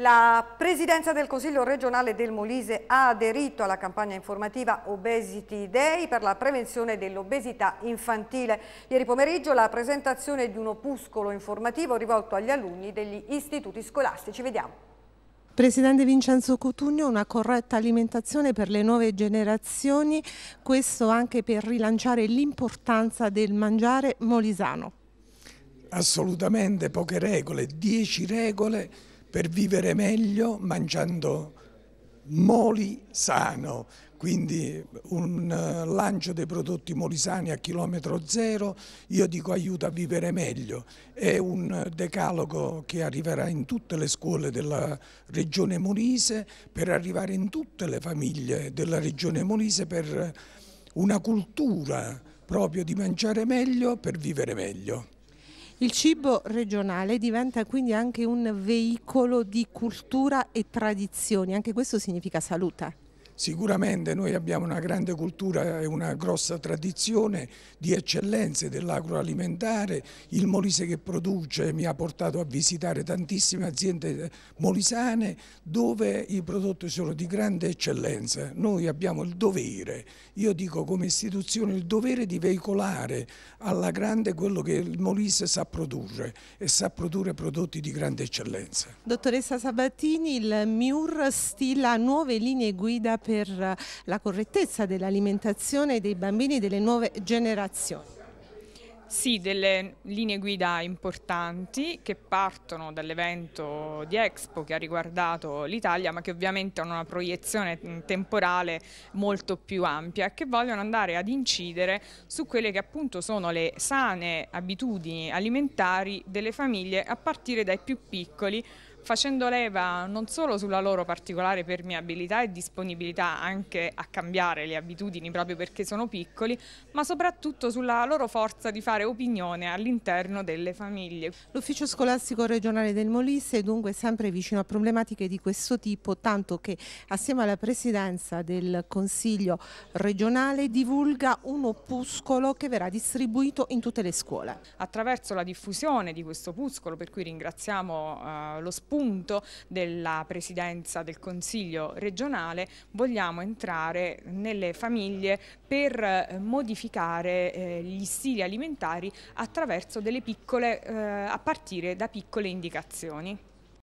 La Presidenza del Consiglio regionale del Molise ha aderito alla campagna informativa Obesity Day per la prevenzione dell'obesità infantile. Ieri pomeriggio la presentazione di un opuscolo informativo rivolto agli alunni degli istituti scolastici. Vediamo. Presidente Vincenzo Cotugno, una corretta alimentazione per le nuove generazioni, questo anche per rilanciare l'importanza del mangiare molisano. Assolutamente, poche regole, dieci regole per vivere meglio mangiando moli sano, quindi un eh, lancio dei prodotti molisani a chilometro zero, io dico aiuta a vivere meglio, è un decalogo che arriverà in tutte le scuole della regione Molise per arrivare in tutte le famiglie della regione Molise per una cultura proprio di mangiare meglio per vivere meglio. Il cibo regionale diventa quindi anche un veicolo di cultura e tradizioni, anche questo significa salute. Sicuramente noi abbiamo una grande cultura e una grossa tradizione di eccellenze dell'agroalimentare, il Molise che produce mi ha portato a visitare tantissime aziende molisane dove i prodotti sono di grande eccellenza. Noi abbiamo il dovere, io dico come istituzione il dovere di veicolare alla grande quello che il Molise sa produrre e sa produrre prodotti di grande eccellenza. Dottoressa Sabatini, il MIUR stila nuove linee guida per la correttezza dell'alimentazione dei bambini delle nuove generazioni. Sì, delle linee guida importanti che partono dall'evento di Expo che ha riguardato l'Italia ma che ovviamente hanno una proiezione temporale molto più ampia e che vogliono andare ad incidere su quelle che appunto sono le sane abitudini alimentari delle famiglie a partire dai più piccoli facendo leva non solo sulla loro particolare permeabilità e disponibilità anche a cambiare le abitudini proprio perché sono piccoli, ma soprattutto sulla loro forza di fare opinione all'interno delle famiglie. L'ufficio scolastico regionale del Molise è dunque sempre vicino a problematiche di questo tipo, tanto che assieme alla presidenza del Consiglio regionale divulga un opuscolo che verrà distribuito in tutte le scuole. Attraverso la diffusione di questo opuscolo, per cui ringraziamo eh, lo spunto, punto della presidenza del Consiglio regionale vogliamo entrare nelle famiglie per eh, modificare eh, gli stili alimentari attraverso delle piccole, eh, a partire da piccole indicazioni.